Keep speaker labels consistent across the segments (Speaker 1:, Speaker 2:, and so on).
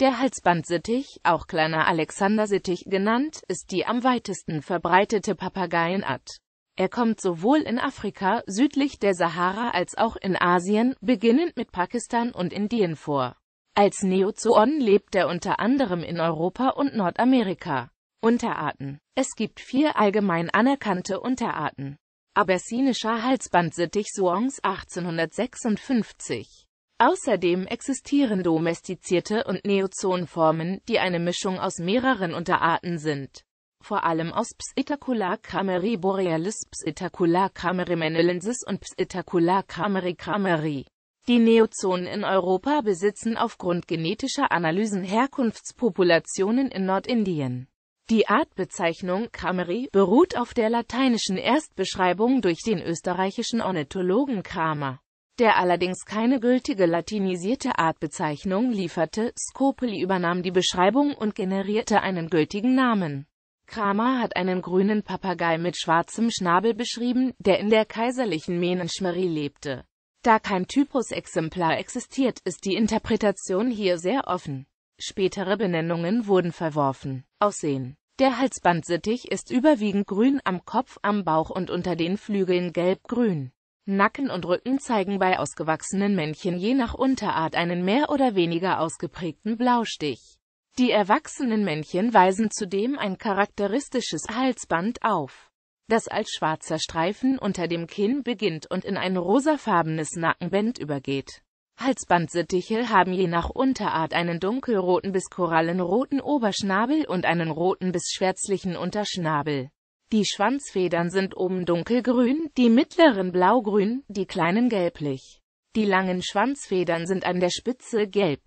Speaker 1: Der Halsbandsittich, auch kleiner Alexandersittich genannt, ist die am weitesten verbreitete Papageienart. Er kommt sowohl in Afrika südlich der Sahara als auch in Asien, beginnend mit Pakistan und Indien vor. Als Neozoon lebt er unter anderem in Europa und Nordamerika. Unterarten Es gibt vier allgemein anerkannte Unterarten. Abersinischer Halsbandsittich Soangs 1856 Außerdem existieren domestizierte und Neozoenformen, die eine Mischung aus mehreren Unterarten sind. Vor allem aus Psittacular Psittaculacamery borealis, Psittacular Psittaculacamery menelensis und Psittacular Psittaculacamery cameri. Die Neozonen in Europa besitzen aufgrund genetischer Analysen Herkunftspopulationen in Nordindien. Die Artbezeichnung Cameri beruht auf der lateinischen Erstbeschreibung durch den österreichischen Ornithologen Kramer der allerdings keine gültige latinisierte Artbezeichnung lieferte. Scopoli übernahm die Beschreibung und generierte einen gültigen Namen. Kramer hat einen grünen Papagei mit schwarzem Schnabel beschrieben, der in der kaiserlichen Menenschmerie lebte. Da kein Typusexemplar existiert, ist die Interpretation hier sehr offen. Spätere Benennungen wurden verworfen. Aussehen Der Halsbandsittich ist überwiegend grün am Kopf, am Bauch und unter den Flügeln gelb-grün. Nacken und Rücken zeigen bei ausgewachsenen Männchen je nach Unterart einen mehr oder weniger ausgeprägten Blaustich. Die erwachsenen Männchen weisen zudem ein charakteristisches Halsband auf, das als schwarzer Streifen unter dem Kinn beginnt und in ein rosafarbenes Nackenband übergeht. Halsbandsittiche haben je nach Unterart einen dunkelroten bis korallenroten Oberschnabel und einen roten bis schwärzlichen Unterschnabel. Die Schwanzfedern sind oben dunkelgrün, die mittleren blaugrün, die kleinen gelblich. Die langen Schwanzfedern sind an der Spitze gelb.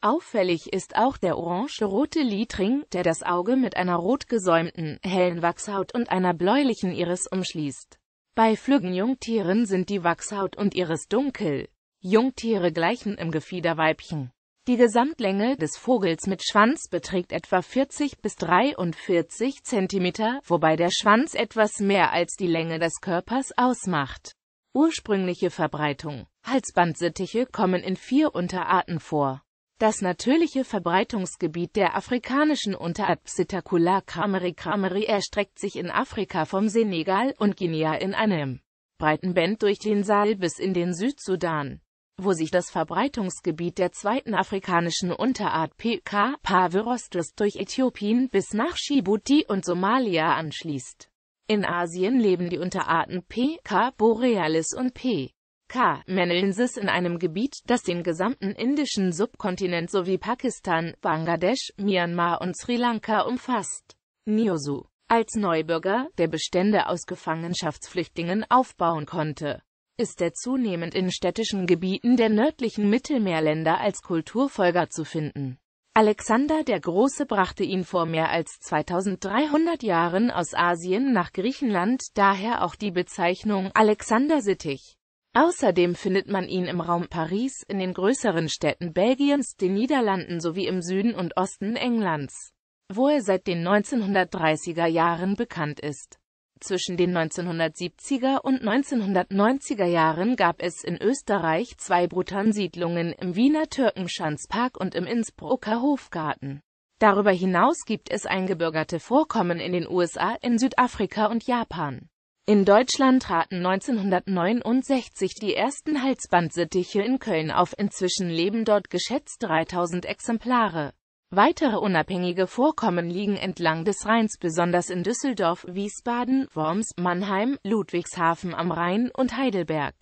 Speaker 1: Auffällig ist auch der orange-rote Lidring, der das Auge mit einer rot gesäumten, hellen Wachshaut und einer bläulichen Iris umschließt. Bei flüggen Jungtieren sind die Wachshaut und Iris dunkel. Jungtiere gleichen im Gefieder Weibchen. Die Gesamtlänge des Vogels mit Schwanz beträgt etwa 40 bis 43 cm, wobei der Schwanz etwas mehr als die Länge des Körpers ausmacht. Ursprüngliche Verbreitung Halsbandsittiche kommen in vier Unterarten vor. Das natürliche Verbreitungsgebiet der afrikanischen Unterart Psittacula krameri krameri erstreckt sich in Afrika vom Senegal und Guinea in einem breiten Band durch den Saal bis in den Südsudan wo sich das Verbreitungsgebiet der zweiten afrikanischen Unterart P.K. pavyrostris durch Äthiopien bis nach Djibouti und Somalia anschließt. In Asien leben die Unterarten P.K. borealis und P.K. menelensis in einem Gebiet, das den gesamten indischen Subkontinent sowie Pakistan, Bangladesch, Myanmar und Sri Lanka umfasst. Niosu als Neubürger, der Bestände aus Gefangenschaftsflüchtlingen aufbauen konnte ist er zunehmend in städtischen Gebieten der nördlichen Mittelmeerländer als Kulturfolger zu finden. Alexander der Große brachte ihn vor mehr als 2300 Jahren aus Asien nach Griechenland, daher auch die Bezeichnung Alexandersittich. Außerdem findet man ihn im Raum Paris, in den größeren Städten Belgiens, den Niederlanden sowie im Süden und Osten Englands, wo er seit den 1930er Jahren bekannt ist. Zwischen den 1970er und 1990er Jahren gab es in Österreich zwei Brutansiedlungen im Wiener Türkenschanzpark und im Innsbrucker Hofgarten. Darüber hinaus gibt es eingebürgerte Vorkommen in den USA, in Südafrika und Japan. In Deutschland traten 1969 die ersten Halsbandsittiche in Köln auf, inzwischen leben dort geschätzt 3000 Exemplare. Weitere unabhängige Vorkommen liegen entlang des Rheins, besonders in Düsseldorf, Wiesbaden, Worms, Mannheim, Ludwigshafen am Rhein und Heidelberg.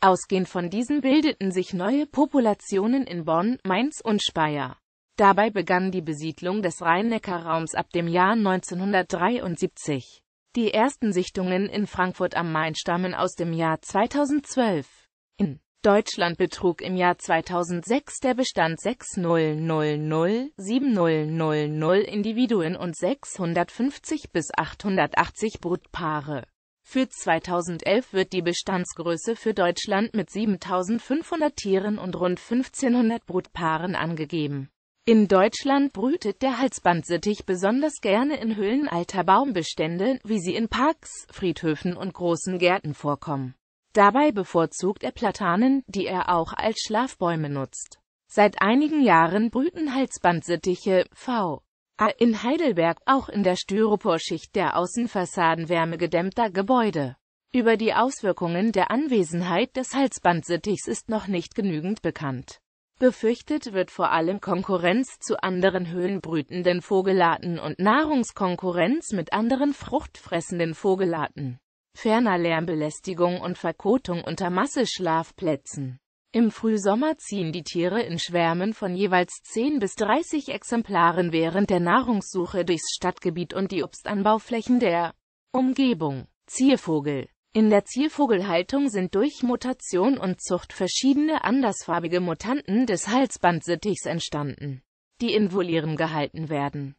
Speaker 1: Ausgehend von diesen bildeten sich neue Populationen in Bonn, Mainz und Speyer. Dabei begann die Besiedlung des Rhein-Neckar-Raums ab dem Jahr 1973. Die ersten Sichtungen in Frankfurt am Main stammen aus dem Jahr 2012. Deutschland betrug im Jahr 2006 der Bestand 6.000-7.000 Individuen und 650 bis 880 Brutpaare. Für 2011 wird die Bestandsgröße für Deutschland mit 7.500 Tieren und rund 1.500 Brutpaaren angegeben. In Deutschland brütet der Halsbandsittich besonders gerne in Höhlen alter Baumbestände, wie sie in Parks, Friedhöfen und großen Gärten vorkommen. Dabei bevorzugt er Platanen, die er auch als Schlafbäume nutzt. Seit einigen Jahren brüten Halsbandsittiche V. A. in Heidelberg auch in der Styroporschicht der Außenfassaden wärmegedämmter Gebäude. Über die Auswirkungen der Anwesenheit des Halsbandsittichs ist noch nicht genügend bekannt. Befürchtet wird vor allem Konkurrenz zu anderen höhenbrütenden Vogelarten und Nahrungskonkurrenz mit anderen fruchtfressenden Vogelarten ferner Lärmbelästigung und Verkotung unter Masseschlafplätzen. Im Frühsommer ziehen die Tiere in Schwärmen von jeweils 10 bis 30 Exemplaren während der Nahrungssuche durchs Stadtgebiet und die Obstanbauflächen der Umgebung. Ziervogel In der Ziervogelhaltung sind durch Mutation und Zucht verschiedene andersfarbige Mutanten des Halsbandsittichs entstanden, die in Volieren gehalten werden.